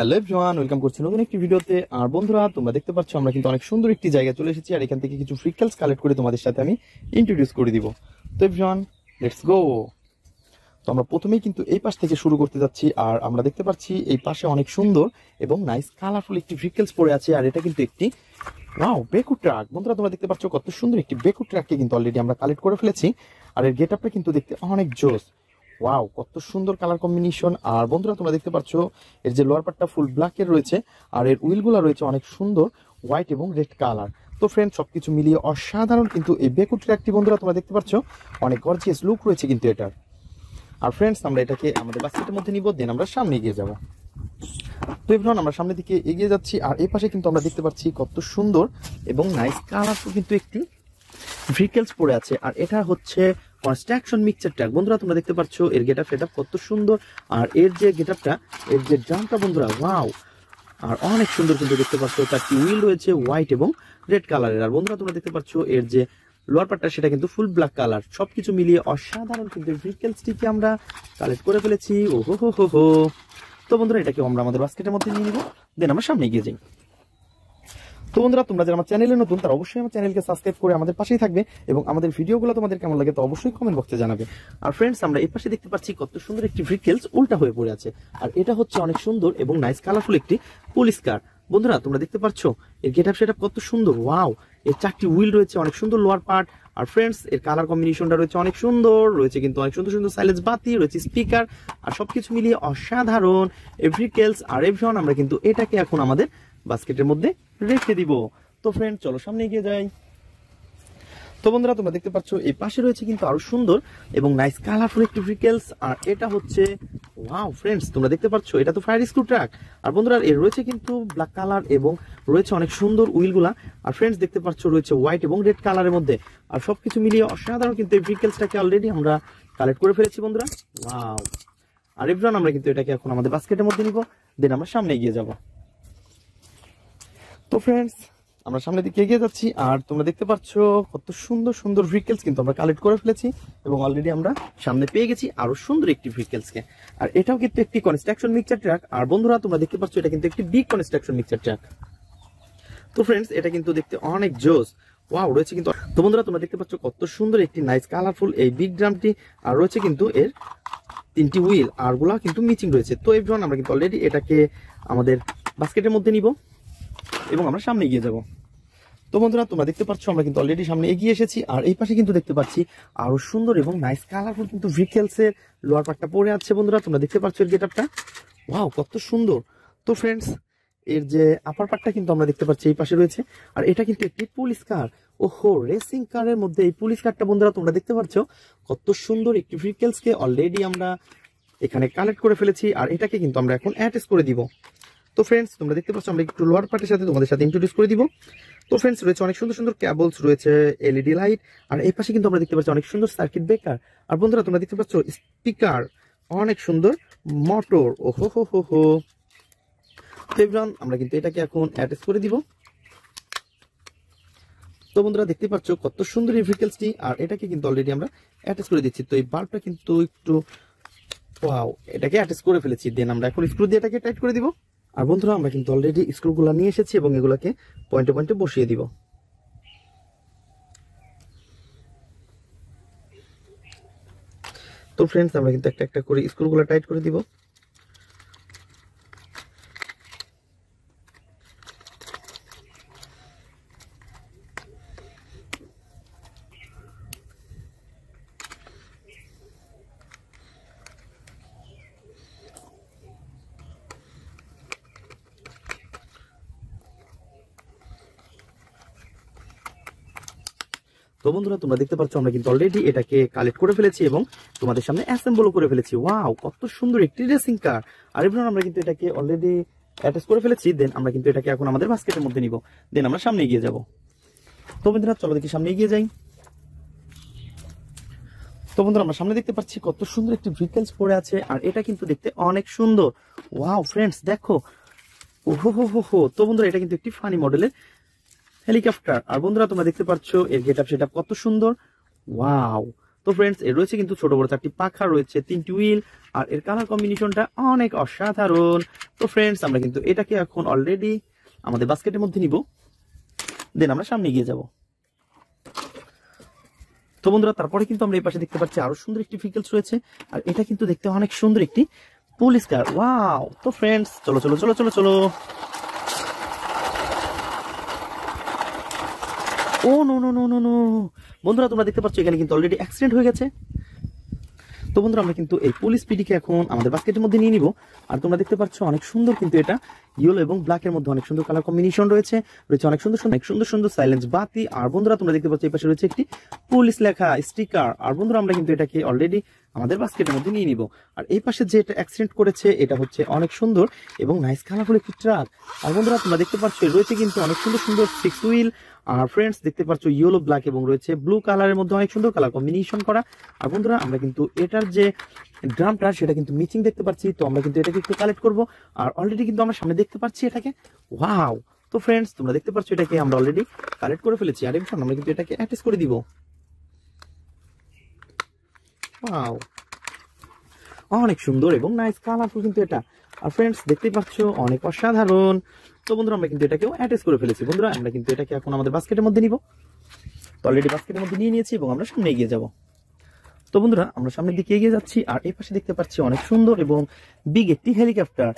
hello জোয়ান welcome করছি নতুন একটি ভিডিওতে আর বন্ধুরা তোমরা দেখতে পাচ্ছ আমরা কিন্তু অনেক সুন্দর একটি জায়গায় চলে এসেছি আর এখান থেকে কিছু ফ্রিকেলস কালেক্ট করে তোমাদের সাথে আমি ইন্ট্রোডিউস করে দিব তো জোয়ান লেটস গো তো আমরা প্রথমেই কিন্তু এই পাশ থেকে শুরু করতে যাচ্ছি আর আমরা দেখতে পাচ্ছি এই পাশে অনেক সুন্দর এবং নাইস কালারফুল একটি ফ্রিকেলস পড়ে আছে আর এটা কিন্তু একটি নাও বেকু ট্রাক বন্ধুরা তোমরা দেখতে পাচ্ছ কত সুন্দর একটি বেকু ট্রাককে কিন্তু অলরেডি আমরা কালেক্ট করে ফেলেছি আর এর গেট আপটা কিন্তু দেখতে অনেক জোস ওয়াও কত সুন্দর কালার কম্বিনেশন আর বন্ধুরা তোমরা দেখতে পাচ্ছ এর যে লোয়ার পার্টটা ফুল ব্ল্যাকের রয়েছে আর এর উইলগুলো রয়েছে অনেক সুন্দর হোয়াইট এবং রেড কালার তো ফ্রেন্ড সবকিছু মিলিয়ে অসাধারণ কিন্তু এই বেকুটির একটি বন্ধুরা তোমরা দেখতে পাচ্ছ অনেক গর্জিয়াস লুক রয়েছে কিন্তু এটার আর ফ্রেন্ডস আমরা এটাকে আমাদের বাস্কেটের মধ্যে নিব দেন আমরা সামনে এগিয়ে যাব তো এভরন আমরা সামনের দিকে এগিয়ে যাচ্ছি আর এই পাশে কিন্তু আমরা দেখতে পাচ্ছি কত সুন্দর এবং নাইস কালারফুল কিন্তু একটি ভেহিকেলস পড়ে আছে আর এটা হচ্ছে কনস্ট্রাকশন মিক্সার ট্র্যাক বন্ধুরা তোমরা দেখতে পাচ্ছ এর গেট আপ কত সুন্দর আর এর যে গেট আপটা এর যে ড্রামটা বন্ধুরা ওয়াও আর অনেক সুন্দর কিন্তু দেখতে পাচ্ছ চারটি উইল রয়েছে হোয়াইট এবং রেড কালারের আর বন্ধুরা তোমরা দেখতে পাচ্ছ এর যে লোয়ার পার্টটা সেটা কিন্তু ফুল ব্ল্যাক কালার সবকিছু মিলিয়ে অসাধারণ কিন্তু ভেহিকেলসটিকে আমরা কালেক্ট করে ফেলেছি ও হো হো হো তো বন্ধুরা এটাকে আমরা আমাদের বাস্কেটের মধ্যে নিয়ে নিব দেন আমরা সামনে এগিয়ে যাই তো বন্ধুরা তোমরা যারা আমার চ্যানেলে নতুন তারা অবশ্যই আমার চ্যানেলকে সাবস্ক্রাইব করে আমাদের পাশেই থাকবে এবং আমাদের ভিডিওগুলো তোমাদের কেমন লাগে তো অবশ্যই কমেন্ট বক্সে জানাবে আর ফ্রেন্ডস আমরা এই পাশে দেখতে পাচ্ছি কত সুন্দর একটি ভিকেলস উল্টা হয়ে পড়ে আছে আর এটা হচ্ছে অনেক সুন্দর এবং নাইস কালারফুল একটি পুলিশ কার বন্ধুরা তোমরা দেখতে পাচ্ছ এর গেট আপ সেটা কত সুন্দর ওয়াও এর চারটি হুইল রয়েছে অনেক সুন্দর লোয়ার পার্ট আর ফ্রেন্ডস এর কালার কম্বিনেশনটা রয়েছে অনেক সুন্দর রয়েছে কিন্তু অনেক সুন্দর সুন্দর সাইলেন্স বাতি রয়েছে স্পিকার আর সবকিছু মিলিয়ে অসাধারণ এভ্রিকেলস আর এভরিওয়ান আমরা কিন্তু এটাকে এখন আমাদের বাস্কেটের মধ্যে রেখে দিব তো ফ্রেন্ড চলো সামনে এগিয়ে যাই তো বন্ধুরা তোমরা দেখতে পাচ্ছ এই পাশে রয়েছে কিন্তু আরো সুন্দর এবং নাইস কালারফুল একটি ভেহিকেলস আর এটা হচ্ছে ওয়াও ফ্রেন্ডস তোমরা দেখতে পাচ্ছ এটা তো ফায়ার স্ক্রু ট্রাক আর বন্ধুরা এর রয়েছে কিন্তু ব্ল্যাক কালার এবং রয়েছে অনেক সুন্দর উইলগুলা আর ফ্রেন্ডস দেখতে পাচ্ছ রয়েছে হোয়াইট এবং রেড কালারের মধ্যে আর সবকিছু মিলিয়ে অসাধারণ কিন্তু এই ভেহিকেলসটাকে অলরেডি আমরা কালেক্ট করে ফেলেছি বন্ধুরা ওয়াও আর এভরান আমরা কিন্তু এটাকে এখন আমাদের বাস্কেটের মধ্যে নিব দেন আমরা সামনে এগিয়ে যাবো তো ফ্রেন্ডস আমরা সামনের দিকে এগিয়ে যাচ্ছি আর তোমরা দেখতে পাচ্ছ কত সুন্দর সুন্দর ভেহিকেলস কিন্তু আমরা কালেক্ট করে ফেলেছি এবং অলরেডি আমরা সামনে পেয়ে গেছি আরো সুন্দর একটি ভেহিকেলসকে আর এটাও কিন্তু একটি কনস্ট্রাকশন মিক্সার ট্রাক আর বন্ধুরা তোমরা দেখতে পাচ্ছ এটা কিন্তু একটি বিগ কনস্ট্রাকশন মিক্সার ট্রাক তো ফ্রেন্ডস এটা কিন্তু দেখতে অনেক জোস ওয়াও রয়েছে কিন্তু তো বন্ধুরা তোমরা দেখতে পাচ্ছ কত সুন্দর একটি নাইস কালারফুল এই বিগ ড্রামটি আর রয়েছে কিন্তু এর তিনটি হুইল গুলা কিন্তু মিচিং রয়েছে তো এই আমরা কিন্তু অলরেডি এটাকে আমাদের বাস্কেটের মধ্যে নিব এবং আমরা সামনে এগিয়ে যাব তো বন্ধুরা তোমরা দেখতে পাচ্ছ আমরা কিন্তু অলরেডি সামনে এগিয়ে এসেছি আর এই পাশে কিন্তু দেখতে পাচ্ছি আরো সুন্দর এবং নাইস কালারফুল কিন্তু ভিকেলসের লোয়ার পার্টটা পরে আছে বন্ধুরা তোমরা দেখতে পাচ্ছ এর গেট ওয়াও কত সুন্দর তো ফ্রেন্ডস এর যে আপার পার্টটা কিন্তু আমরা দেখতে পাচ্ছি এই পাশে রয়েছে আর এটা কিন্তু একটি পুলিশ কার ওহো রেসিং কারের মধ্যে এই পুলিশ কারটা বন্ধুরা তোমরা দেখতে পাচ্ছ কত সুন্দর একটি কে অলরেডি আমরা এখানে কালেক্ট করে ফেলেছি আর এটাকে কিন্তু আমরা এখন অ্যাটাচ করে দিব তো ফ্রেন্ডস তোমরা দেখতে পাচ্ছ আমরা একটু লোয়ার পার্টের সাথে তোমাদের সাথে ইন্ট্রোডিউস করে দিব তো ফ্রেন্ডস রয়েছে অনেক সুন্দর সুন্দর ক্যাবলস রয়েছে এলইডি লাইট আর এই পাশে কিন্তু আমরা দেখতে পাচ্ছি অনেক সুন্দর সার্কিট ব্রেকার আর বন্ধুরা তোমরা দেখতে পাচ্ছ স্পিকার অনেক সুন্দর মোটর ও হো হো হো হো ফেব্রান আমরা কিন্তু এটাকে এখন অ্যাটাচ করে দিব তো বন্ধুরা দেখতে পাচ্ছ কত সুন্দর এই ভেহিকলসটি আর এটাকে কিন্তু অলরেডি আমরা অ্যাটাচ করে দিচ্ছি তো এই বাল্বটা কিন্তু একটু ওয়াও এটাকে অ্যাটাচ করে ফেলেছি দেন আমরা এখন স্ক্রু দিয়ে এটাকে টাইট করে দিব আর বন্ধুরা আমরা কিন্তু অলরেডি স্ক্রুগুলো নিয়ে এসেছি এবং এগুলোকে পয়েন্টে পয়েন্টে বসিয়ে দিব তো ফ্রেন্ডস আমরা কিন্তু একটা একটা করে স্ক্রুগুলো টাইট করে দিব তো বন্ধুরা তোমরা দেখতে পাচ্ছ আমরা কিন্তু অলরেডি এটাকে কালেক্ট করে ফেলেছি এবং তোমাদের সামনে অ্যাসেম্বলও করে ফেলেছি ওয়াও কত সুন্দর একটি রেসিং কার আর এবার আমরা কিন্তু এটাকে অলরেডি অ্যাটাচ করে ফেলেছি দেন আমরা কিন্তু এটাকে এখন আমাদের বাস্কেটের মধ্যে নিব দেন আমরা সামনে এগিয়ে যাব তো বন্ধুরা চলো দেখি সামনে এগিয়ে যাই তো বন্ধুরা আমরা সামনে দেখতে পাচ্ছি কত সুন্দর একটি ভিকেলস পড়ে আছে আর এটা কিন্তু দেখতে অনেক সুন্দর ওয়াও ফ্রেন্ডস দেখো ওহো হো হো তো বন্ধুরা এটা কিন্তু একটি ফানি মডেলের হেলিকপ্টার আর বন্ধুরা তোমরা দেখতে পাচ্ছো এর গেট আপ সেটা কত সুন্দর ওয়াও তো ফ্রেন্ডস এর রয়েছে কিন্তু ছোট বড় চারটি পাখা রয়েছে তিনটি হুইল আর এর কালার কম্বিনেশনটা অনেক অসাধারণ তো ফ্রেন্ডস আমরা কিন্তু এটাকে এখন অলরেডি আমাদের বাস্কেটের মধ্যে নিব দেন আমরা সামনে গিয়ে যাব তো বন্ধুরা তারপরে কিন্তু আমরা এই পাশে দেখতে পাচ্ছি আরো সুন্দর একটি ভেহিকলস রয়েছে আর এটা কিন্তু দেখতে অনেক সুন্দর একটি পুলিশ কার ওয়াও তো ফ্রেন্ডস চলো চলো চলো চলো চলো ও no no no no no বন্ধুরা তোমরা দেখতে পাচ্ছ এখানে কিন্তু অলরেডি অ্যাক্সিডেন্ট হয়ে গেছে তো বন্ধুরা আমরা কিন্তু এই পুলিশ পিডিকে এখন আমাদের বাস্কেটের মধ্যে নিয়ে নিব আর তোমরা দেখতে পাচ্ছ অনেক সুন্দর কিন্তু এটা ইয়েলো এবং ব্ল্যাকের মধ্যে অনেক সুন্দর কালার কম্বিনেশন রয়েছে রয়েছে অনেক সুন্দর সুন্দর সুন্দর সুন্দর সাইলেন্স বাতি আর বন্ধুরা তোমরা দেখতে পাচ্ছ এই পাশে রয়েছে একটি পুলিশ লেখা স্টিকার আর বন্ধুরা আমরা কিন্তু এটাকে অলরেডি আমাদের বাস্কেটের মধ্যে নিয়ে নিব আর এই পাশে যে এটা অ্যাক্সিডেন্ট করেছে এটা হচ্ছে অনেক সুন্দর এবং নাইস কালারফুল একটি ট্রাক আর বন্ধুরা তোমরা দেখতে পাচ্ছ রয়েছে কিন্তু অনেক সুন্দর সুন্দর সিক্স হুইল আর ফ্রেন্ডস দেখতে পাচ্ছ ইয়েলো ব্ল্যাক এবং রয়েছে ব্লু কালারের মধ্যে অনেক সুন্দর কালার কম্বিনেশন করা আর বন্ধুরা আমরা কিন্তু এটার যে ড্রামটা সেটা কিন্তু মিচিং দেখতে পাচ্ছি তো আমরা কিন্তু এটাকে একটু কালেক্ট করবো আর অলরেডি কিন্তু আমরা সামনে দেখতে পাচ্ছি এটাকে ওয়াও তো ফ্রেন্ডস তোমরা দেখতে পাচ্ছ এটাকে আমরা অলরেডি কালেক্ট করে ফেলেছি আর এখন আমরা কিন্তু এটাকে অ্যাটাচ করে দিব ওয়াও অনেক সুন্দর এবং নাইস কালারফুল কিন্তু এটা আর ফ্রেন্ডস দেখতেই পাচ্ছ অনেক অসাধারণ তো বন্ধুরা আমরা কিন্তু এটাকেও অ্যাটাচ করে ফেলেছি বন্ধুরা আমরা কিন্তু এটাকে এখন আমাদের বাস্কেটের মধ্যে নিব তো অলরেডি বাস্কেটের মধ্যে নিয়ে নিয়েছি এবং আমরা সামনে এগিয়ে যাব তো বন্ধুরা আমরা সামনের দিকে এগিয়ে যাচ্ছি আর এই পাশে দেখতে পাচ্ছি অনেক সুন্দর এবং বিগ একটি হেলিকপ্টার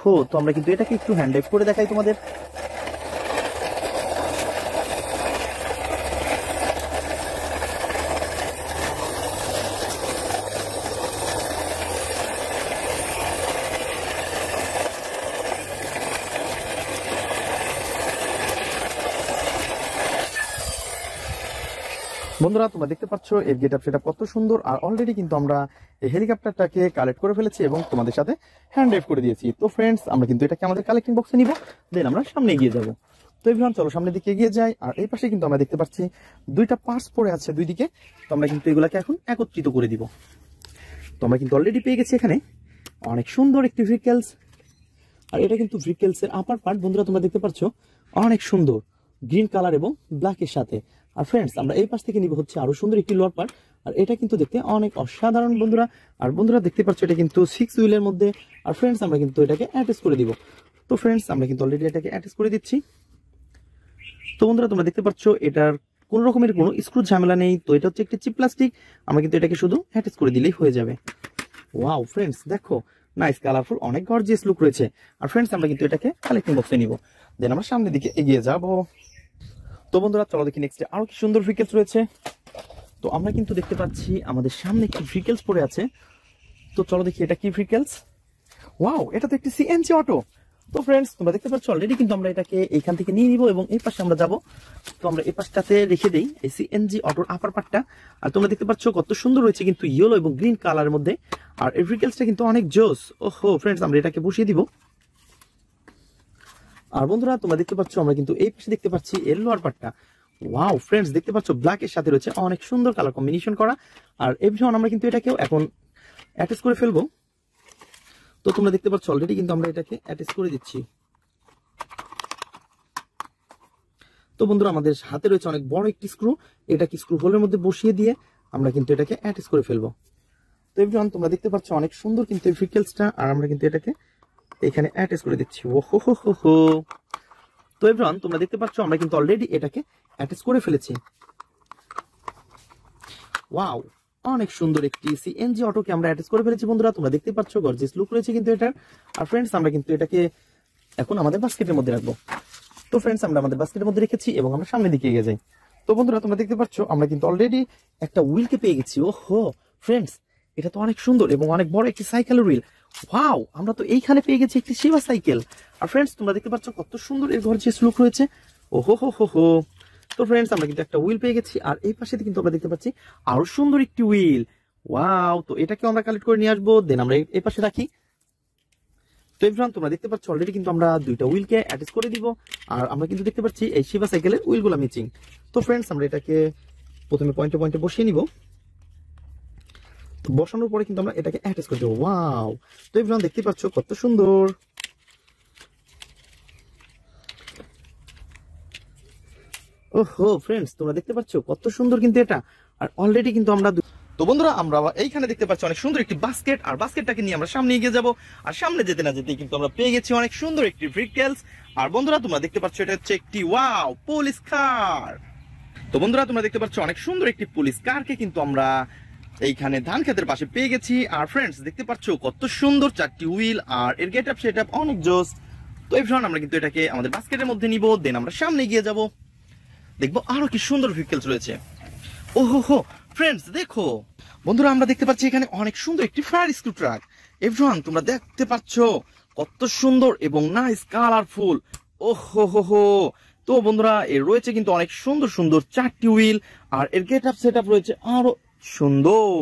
হো তো আমরা কিন্তু এটাকে একটু হ্যান্ড করে দেখাই তোমাদের বন্ধুরা তোমরা দেখতে পাচ্ছ এর গেট আপ সেটা কত সুন্দর আর অলরেডি কিন্তু আমরা এই হেলিকপ্টারটাকে কালেক্ট করে ফেলেছি এবং তোমাদের সাথে হ্যান্ড ড্রাইভ করে দিয়েছি তো ফ্রেন্ডস আমরা কিন্তু এটাকে আমাদের কালেক্টিং বক্সে নিব দেন আমরা সামনে এগিয়ে যাব তো এভাবে চলো সামনের দিকে এগিয়ে যাই আর এই পাশে কিন্তু আমরা দেখতে পাচ্ছি দুইটা পার্টস পরে আছে দুই দিকে তো আমরা কিন্তু এগুলাকে এখন একত্রিত করে দিব তো আমরা কিন্তু অলরেডি পেয়ে গেছি এখানে অনেক সুন্দর একটি ভেহিকেলস আর এটা কিন্তু ভেহিকেলসের আপার পার্ট বন্ধুরা তোমরা দেখতে পাচ্ছ অনেক সুন্দর গ্রিন কালার এবং ব্ল্যাকের সাথে আর ফ্রেন্ডস আমরা এই পাশ থেকে নিব হচ্ছে আরো সুন্দর একটি লোয়ার পার্ট আর এটা কিন্তু দেখতে অনেক অসাধারণ বন্ধুরা আর বন্ধুরা দেখতে পাচ্ছ এটা কিন্তু সিক্স হুইলের মধ্যে আর ফ্রেন্ডস আমরা কিন্তু এটাকে অ্যাটাচ করে দিব তো ফ্রেন্ডস আমরা কিন্তু অলরেডি এটাকে অ্যাটাচ করে দিচ্ছি তো বন্ধুরা তোমরা দেখতে পাচ্ছ এটার কোন রকমের কোনো স্ক্রু ঝামেলা নেই তো এটা হচ্ছে একটি চিপ প্লাস্টিক আমরা কিন্তু এটাকে শুধু অ্যাটাচ করে দিলেই হয়ে যাবে ওয়াও ফ্রেন্ডস দেখো নাইস কালারফুল অনেক গর্জিয়াস লুক রয়েছে আর ফ্রেন্ডস আমরা কিন্তু এটাকে কালেকশন বক্সে নিব দেন আমরা সামনের দিকে এগিয়ে যাবো তো বন্ধুরা চলো দেখি নেক্সটে আরও কি সুন্দর ভেহিকেলস রয়েছে তো আমরা কিন্তু দেখতে পাচ্ছি আমাদের সামনে একটি ভেহিকেলস পড়ে আছে তো চলো দেখি এটা কি ভেহিকেলস ওয়াও এটা তো একটি সিএনজি অটো তো ফ্রেন্ডস তোমরা দেখতে পাচ্ছ অলরেডি কিন্তু আমরা এটাকে এইখান থেকে নিয়ে নিব এবং এই পাশে আমরা যাব তো আমরা এই পাশটাতে রেখে দিই এই সিএনজি অটোর আপার পার্টটা আর তোমরা দেখতে পাচ্ছ কত সুন্দর রয়েছে কিন্তু ইয়েলো এবং গ্রিন কালারের মধ্যে আর এই ভেহিকেলসটা কিন্তু অনেক জোস ওহো ফ্রেন্ডস আমরা এটাকে বসিয়ে দিব আর বন্ধুরা তোমরা দেখতে পাচ্ছ আমরা কিন্তু এই পাশে দেখতে পাচ্ছি এর লোয়ার পার্টটা ওয়াও ফ্রেন্ডস দেখতে পাচ্ছ ব্ল্যাক এর সাথে রয়েছে অনেক সুন্দর কালার কম্বিনেশন করা আর এই বিষয়ে আমরা কিন্তু এটাকেও এখন অ্যাটাচ করে ফেলবো তো তোমরা দেখতে পাচ্ছ অলরেডি কিন্তু আমরা এটাকে অ্যাটাচ করে দিচ্ছি তো বন্ধুরা আমাদের হাতে রয়েছে অনেক বড় একটি স্ক্রু এটাকে স্ক্রু হোলের মধ্যে বসিয়ে দিয়ে আমরা কিন্তু এটাকে অ্যাটাচ করে ফেলবো তো এভরিওয়ান তোমরা দেখতে পাচ্ছ অনেক সুন্দর কিন্তু ফিকেলসটা আর আমরা কিন্তু এটাকে এখানে অ্যাটাচ করে দিচ্ছি ও হো হো হো হো তো এভরন তোমরা দেখতে পাচ্ছ আমরা কিন্তু অলরেডি এটাকে অ্যাটাচ করে ফেলেছি ওয়াও অনেক সুন্দর একটি সিএনজি অটোকে আমরা অ্যাটাচ করে ফেলেছি বন্ধুরা তোমরা দেখতে পাচ্ছ গর্জিয়াস লুক রয়েছে কিন্তু এটার আর ফ্রেন্ডস আমরা কিন্তু এটাকে এখন আমাদের বাস্কেটের মধ্যে রাখবো তো ফ্রেন্ডস আমরা আমাদের বাস্কেটের মধ্যে রেখেছি এবং আমরা সামনের দিকে এগিয়ে যাই তো বন্ধুরা তোমরা দেখতে পাচ্ছ আমরা কিন্তু অলরেডি একটা উইলকে পেয়ে গেছি ওহো ফ্রেন্ডস এটা তো অনেক সুন্দর এবং অনেক বড় একটি সাইকেল উইল ওয়াও আমরা তো এইখানে পেয়ে গেছি একটি সেবা সাইকেল আর ফ্রেন্ডস তোমরা দেখতে পাচ্ছ কত সুন্দর এর ঘর যে স্লুক রয়েছে ওহো হো হো হো তো ফ্রেন্ডস আমরা কিন্তু একটা উইল পেয়ে গেছি আর এই পাশে কিন্তু আমরা দেখতে পাচ্ছি আরো সুন্দর একটি উইল ওয়াও তো এটাকে আমরা কালেক্ট করে নিয়ে আসবো দেন আমরা এই পাশে রাখি তো এভরান তোমরা দেখতে পাচ্ছ অলরেডি কিন্তু আমরা দুইটা উইলকে অ্যাটাচ করে দিব আর আমরা কিন্তু দেখতে পাচ্ছি এই সেবা সাইকেলের উইলগুলো মিচিং তো ফ্রেন্ডস আমরা এটাকে প্রথমে পয়েন্টে পয়েন্টে বসিয়ে নিব তো বসানোর পরে কিন্তু আমরা এটাকে অ্যাটাচ করে দেবো ওয়াও তো এই দেখতে পাচ্ছ কত সুন্দর ওহো ফ্রেন্ডস তোমরা দেখতে পাচ্ছ কত সুন্দর কিন্তু এটা আর অলরেডি কিন্তু আমরা তো বন্ধুরা আমরা এইখানে দেখতে পাচ্ছি অনেক সুন্দর একটি বাস্কেট আর বাস্কেটটাকে নিয়ে আমরা সামনে এগিয়ে যাবো আর সামনে যেতে না যেতে কিন্তু আমরা পেয়ে গেছি অনেক সুন্দর একটি ভেহিকেলস আর বন্ধুরা তোমরা দেখতে পাচ্ছ এটা হচ্ছে একটি ওয়াও পুলিশ কার তো বন্ধুরা তোমরা দেখতে পাচ্ছ অনেক সুন্দর একটি পুলিশ কারকে কিন্তু আমরা এইখানে ধান ক্ষেতের পাশে পেয়ে গেছি আর ফ্রেন্ডস দেখতে পাচ্ছো কত সুন্দর চারটি উইল আর এর গেট আপ সেট আপ অনেক জোস তো এই আমরা কিন্তু এটাকে আমাদের বাস্কেটের মধ্যে নিব দেন আমরা সামনে গিয়ে যাব দেখবো আরো কি সুন্দর ভেহিকেলস রয়েছে ও হো হো ফ্রেন্ডস দেখো বন্ধুরা আমরা দেখতে পাচ্ছি এখানে অনেক সুন্দর একটি ফায়ার স্কুল ট্রাক এভরান তোমরা দেখতে পাচ্ছ কত সুন্দর এবং নাইস কালারফুল ও হো হো হো তো বন্ধুরা এর রয়েছে কিন্তু অনেক সুন্দর সুন্দর চারটি উইল আর এর গেট আপ সেট আপ রয়েছে আরো সুন্দর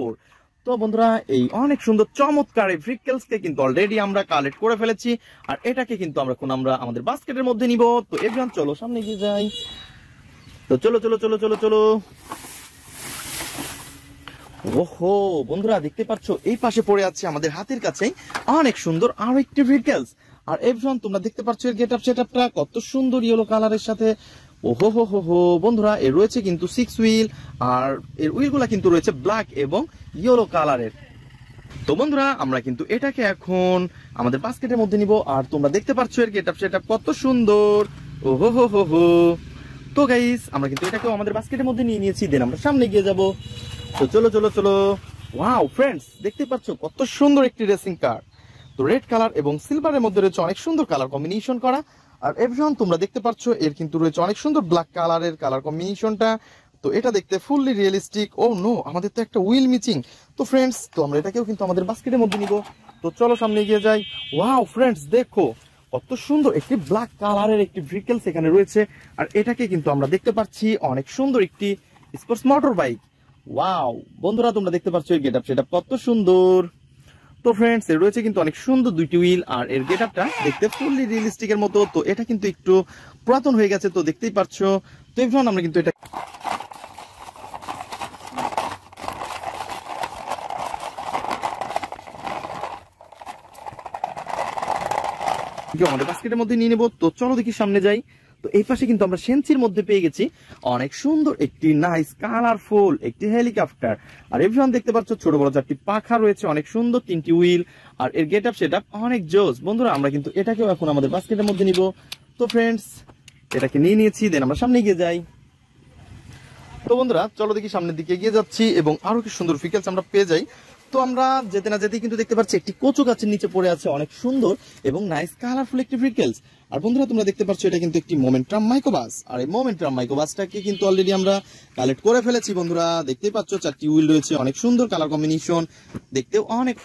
তো বন্ধুরা এই অনেক সুন্দর চমৎকার এই ফ্রিকেলসকে কিন্তু অলরেডি আমরা কালেক্ট করে ফেলেছি আর এটাকে কিন্তু আমরা এখন আমরা আমাদের বাস্কেটের মধ্যে নিব তো এভরিওয়ান চলো সামনে গিয়ে যাই তো চলো চলো চলো চলো চলো ওহো বন্ধুরা দেখতে পাচ্ছ এই পাশে পড়ে আছে আমাদের হাতের কাছেই অনেক সুন্দর আর একটি ভেহিকেলস আর এভরিওয়ান তোমরা দেখতে পাচ্ছ এর গেট আপ সেট আপটা কত সুন্দর ইয়েলো কালারের সাথে ওহো হো হো হো বন্ধুরা এর রয়েছে কিন্তু সিক্স হুইল আর এর উইলগুলা কিন্তু রয়েছে ব্ল্যাক এবং ইয়েলো কালারের তো বন্ধুরা আমরা কিন্তু এটাকে এখন আমাদের বাস্কেটের মধ্যে নিব আর তোমরা দেখতে পাচ্ছ এর গেট সেটা কত সুন্দর ওহো হো হো হো তো গাইস আমরা কিন্তু এটাকেও আমাদের বাস্কেটের মধ্যে নিয়ে নিয়েছি দেন আমরা সামনে গিয়ে যাব তো চলো চলো চলো ওয়াও ফ্রেন্ডস দেখতে পাচ্ছ কত সুন্দর একটি রেসিং কার তো রেড কালার এবং সিলভারের মধ্যে রয়েছে অনেক সুন্দর কালার কম্বিনেশন করা আর এভরিওয়ান তোমরা দেখতে পাচ্ছ এর কিন্তু রয়েছে অনেক সুন্দর ব্ল্যাক কালারের কালার কম্বিনেশনটা তো এটা দেখতে ফুললি রিয়েলিস্টিক ও নো আমাদের তো একটা উইল মিচিং তো ফ্রেন্ডস তো আমরা এটাকেও কিন্তু আমাদের বাস্কেটের মধ্যে নিব তো চলো সামনে এগিয়ে যাই ওয়াও ফ্রেন্ডস দেখো কত সুন্দর একটি ব্ল্যাক কালারের একটি ভেহিকেল সেখানে রয়েছে আর এটাকে কিন্তু আমরা দেখতে পাচ্ছি অনেক সুন্দর একটি স্পোর্টস মোটর বাইক ওয়াও বন্ধুরা তোমরা দেখতে পাচ্ছ এই গেট আপ সেটা কত সুন্দর তো ফ্রেন্ডস এর রয়েছে কিন্তু অনেক সুন্দর দুইটি উইল আর এর গেট আপটা দেখতে ফুললি রিয়েলিস্টিক এর মতো তো এটা কিন্তু একটু পুরাতন হয়ে গেছে তো দেখতেই পাচ্ছ তো এভ্রন আমরা কিন্তু এটা আমাদের বাস্কেটের মধ্যে নিয়ে নেবো তো চলো দেখি সামনে যাই তো এই পাশে কিন্তু আমরা সেন্সির মধ্যে পেয়ে গেছি অনেক সুন্দর একটি নাইস কালারফুল একটি হেলিকপ্টার আর এই ভিশন দেখতে পাচ্ছ ছোট বড় চারটি পাখা রয়েছে অনেক সুন্দর তিনটি উইল আর এর গেট আপ সেট অনেক জোস বন্ধুরা আমরা কিন্তু এটাকেও এখন আমাদের বাস্কেটের মধ্যে নিব তো ফ্রেন্ডস এটাকে নিয়ে নিয়েছি দেন আমরা সামনে গিয়ে যাই তো বন্ধুরা চলো দেখি সামনের দিকে এগিয়ে যাচ্ছি এবং আরো কি সুন্দর ফিকেলস আমরা পেয়ে যাই তো আমরা যেতে না যেতে কিন্তু দেখতে পাচ্ছি একটি কচু গাছের নিচে পড়ে আছে অনেক সুন্দর এবং নাইস কালারফুল একটি ভিকেলস আর বন্ধুরা তোমরা দেখতে পাচ্ছ এটা কিন্তু একটি মোমেন্ট্রাম মাইক্রোবাস আর এই মোমেন্ট্রাম মাইক্রোবাসটাকে কিন্তু অলরেডি আমরা কালেক্ট করে ফেলেছি বন্ধুরা দেখতেই পাচ্ছ চারটি উইল রয়েছে অনেক সুন্দর কালার কম্বিনেশন দেখতেও অনেক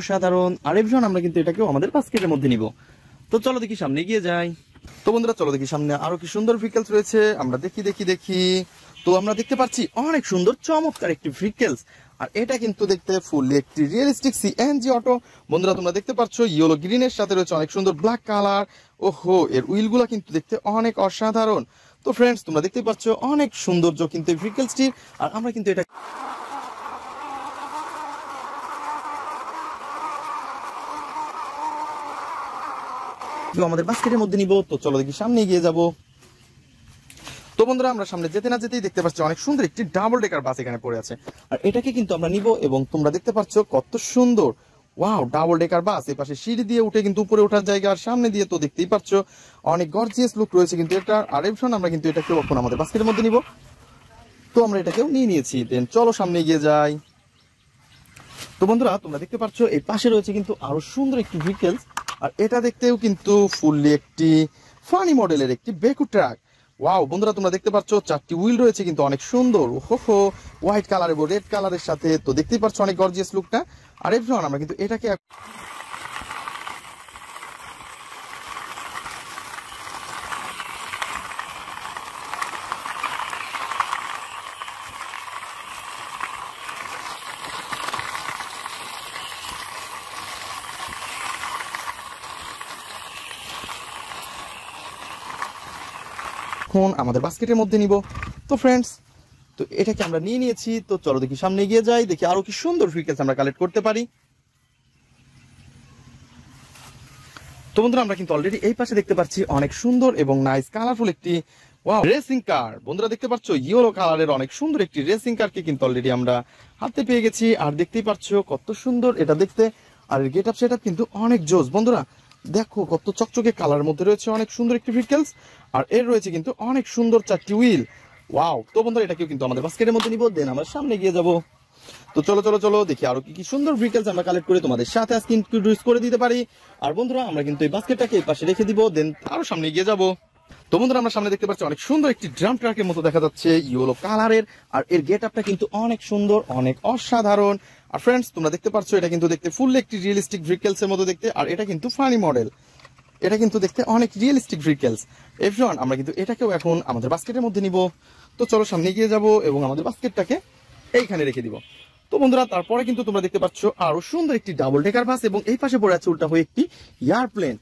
অসাধারণ আর এভিশন আমরা কিন্তু এটাকেও আমাদের বাস্কেটের মধ্যে নিব তো চলো দেখি সামনে গিয়ে যাই তো বন্ধুরা চলো দেখি সামনে আরো কি সুন্দর ভেহিকেলস রয়েছে আমরা দেখি দেখি দেখি তো আমরা দেখতে পাচ্ছি অনেক সুন্দর চমৎকার একটি ভেহিকেলস আর এটা কিন্তু দেখতে ফুল একটি রিয়েলিস্টিক সিএনজি অটো বন্ধুরা তোমরা দেখতে পাচ্ছ ইয়েলো গ্রিনের সাথে রয়েছে অনেক সুন্দর ব্ল্যাক কালার ওহো এর উইলগুলো কিন্তু দেখতে অনেক অসাধারণ তো ফ্রেন্ডস তোমরা দেখতে পাচ্ছ অনেক সৌন্দর্য কিন্তু এই টি আর আমরা কিন্তু এটা কেউ আমাদের বাস্কেটের মধ্যে নিব তো চলো দেখি সামনে গিয়ে যাব তো বন্ধুরা আমরা সামনে যেতে না যেতেই দেখতে পাচ্ছি অনেক সুন্দর একটি ডাবল ডেকার বাস এখানে পড়ে আছে আর এটাকে কিন্তু আমরা নিব এবং তোমরা দেখতে পাচ্ছ কত সুন্দর ওয়াও ডাবল ডেকার বাস এই পাশে সিঁড়ি দিয়ে উঠে কিন্তু উপরে ওঠার জায়গা আর সামনে দিয়ে তো দেখতেই পাচ্ছ অনেক গর্জিয়াস লুক রয়েছে কিন্তু এটা আর এপশন আমরা কিন্তু এটাকে কখন আমাদের বাস্কেটের মধ্যে নিব তো আমরা এটাকেও নিয়ে নিয়েছি দেন চলো সামনে গিয়ে যাই তো বন্ধুরা তোমরা দেখতে পাচ্ছ এই পাশে রয়েছে কিন্তু আরো সুন্দর একটি ভেহিকেলস আর এটা দেখতেও কিন্তু ফুললি একটি ফানি মডেলের একটি বেকু ট্রাক ওয়াও বন্ধুরা তোমরা দেখতে পাচ্ছ চারটি উইল রয়েছে কিন্তু অনেক সুন্দর হো হোয়াইট কালার এবং রেড কালারের সাথে তো দেখতেই পাচ্ছ অনেক গর্জিয়াস লুকটা আর এভরিওয়ান আমরা কিন্তু এটাকে এখন আমাদের বাস্কেটের মধ্যে নিব তো ফ্রেন্ডস তো এটাকে আমরা নিয়ে নিয়েছি তো চলো দেখি সামনে এগিয়ে যাই দেখি আরও কি সুন্দর ফ্রিকোয়েন্সি আমরা কালেক্ট করতে পারি তো বন্ধুরা আমরা কিন্তু অলরেডি এই পাশে দেখতে পাচ্ছি অনেক সুন্দর এবং নাইস কালারফুল একটি রেসিং কার বন্ধুরা দেখতে পাচ্ছ ইয়েলো কালারের অনেক সুন্দর একটি রেসিং কারকে কিন্তু অলরেডি আমরা হাতে পেয়ে গেছি আর দেখতেই পাচ্ছ কত সুন্দর এটা দেখতে আর গেট আপ সেট কিন্তু অনেক জোস বন্ধুরা দেখো কত চকচকে কালার মধ্যে রয়েছে অনেক সুন্দর একটি ভেহিকেলস আর এর রয়েছে কিন্তু অনেক সুন্দর চারটি হুইল ওয়াও তো বন্ধুরা এটাকেও কিন্তু আমাদের বাস্কেটের মধ্যে নিব দেন আমরা সামনে গিয়ে যাব তো চলো চলো চলো দেখি আরো কি কি সুন্দর ভেহিকেলস আমরা কালেক্ট করে তোমাদের সাথে আজকে ইন্ট্রোডিউস করে দিতে পারি আর বন্ধুরা আমরা কিন্তু এই বাস্কেটটাকে এই পাশে রেখে দিব দেন আরো সামনে গিয়ে যাবো তো বন্ধুরা আমরা সামনে দেখতে পাচ্ছি অনেক সুন্দর একটি ড্রাম ট্রাকের মতো দেখা যাচ্ছে ইয়েলো কালারের আর এর গেট আপটা কিন্তু অনেক সুন্দর অনেক অসাধারণ আর ফ্রেন্ডস তোমরা দেখতে পাচ্ছ এটা কিন্তু দেখতে ফুল একটি রিয়েলিস্টিক ভেহিকেলস এর মতো দেখতে আর এটা কিন্তু ফানি মডেল এটা কিন্তু দেখতে অনেক রিয়েলিস্টিক ভেহিকেলস এভরিওয়ান আমরা কিন্তু এটাকেও এখন আমাদের বাস্কেটের মধ্যে নিব তো চলো সামনে গিয়ে যাব এবং আমাদের বাস্কেটটাকে এইখানে রেখে দিব তো বন্ধুরা তারপরে কিন্তু তোমরা দেখতে পাচ্ছ আরো সুন্দর একটি ডাবল ডেকার বাস এবং এই পাশে পড়ে আছে উল্টা হয়ে একটি এয়ারপ্লেন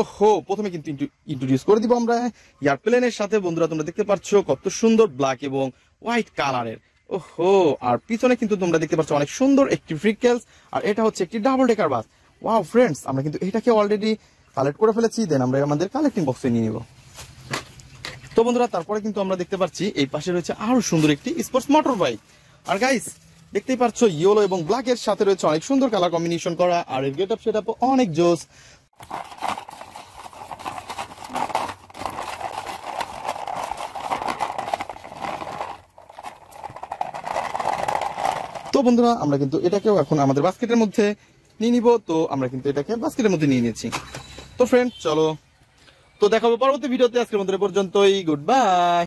ওহো প্রথমে কিন্তু ইন্ট্রোডিউস করে দিব আমরা এয়ারপ্লেনের সাথে বন্ধুরা তোমরা দেখতে পাচ্ছ কত সুন্দর ব্ল্যাক এবং হোয়াইট কালারের ওহো আর পিছনে কিন্তু তোমরা দেখতে পাচ্ছ অনেক সুন্দর একটি ফ্রিকেলস আর এটা হচ্ছে একটি double decker bus wow friends আমরা কিন্তু এটাকে অলরেডি কালেক্ট করে ফেলেছি দেন আমরা আমাদের কালেক্টিং বক্সে নিয়ে নিব তো বন্ধুরা তারপরে কিন্তু আমরা দেখতে পাচ্ছি এই পাশে রয়েছে আরো সুন্দর একটি স্পোর্টস মোটর বাইক আর গাইস দেখতেই পাচ্ছ ইয়েলো এবং ব্ল্যাক এর সাথে রয়েছে অনেক সুন্দর কালার কম্বিনেশন করা আর এর গেট আপ অনেক জোস বন্ধুরা আমরা কিন্তু এটাকেও এখন আমাদের বাস্কেটের মধ্যে নিয়ে নিব তো আমরা কিন্তু এটাকে বাস্কেটের মধ্যে নিয়ে নিয়েছি তো ফ্রেন্ড চলো তো দেখাবো পরবর্তী ভিডিওতে আজকের মধ্যে পর্যন্তই গুড বাই